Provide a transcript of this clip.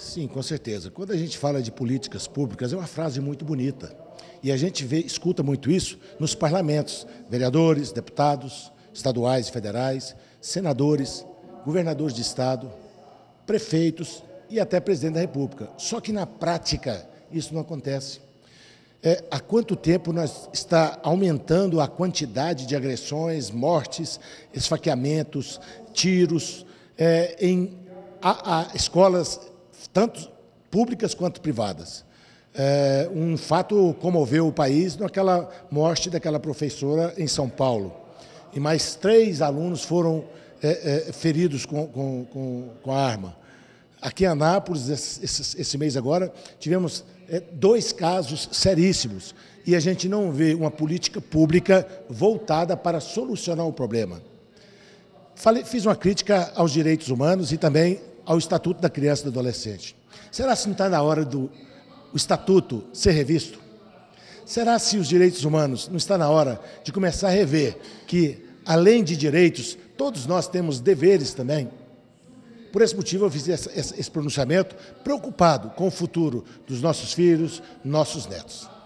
Sim, com certeza. Quando a gente fala de políticas públicas, é uma frase muito bonita. E a gente vê, escuta muito isso nos parlamentos, vereadores, deputados, estaduais e federais, senadores, governadores de estado, prefeitos e até presidente da República. Só que na prática isso não acontece. É, há quanto tempo nós está aumentando a quantidade de agressões, mortes, esfaqueamentos, tiros é, em a, a, escolas tanto públicas quanto privadas. É, um fato comoveu o país naquela morte daquela professora em São Paulo. E mais três alunos foram é, é, feridos com, com, com, com, a arma. Aqui em Anápolis, esse, esse mês agora, tivemos é, dois casos seríssimos. E a gente não vê uma política pública voltada para solucionar o problema. Falei, fiz uma crítica aos direitos humanos e também ao Estatuto da Criança e do Adolescente. Será se não está na hora do Estatuto ser revisto? Será se os direitos humanos não está na hora de começar a rever que, além de direitos, todos nós temos deveres também? Por esse motivo, eu fiz esse pronunciamento preocupado com o futuro dos nossos filhos, nossos netos.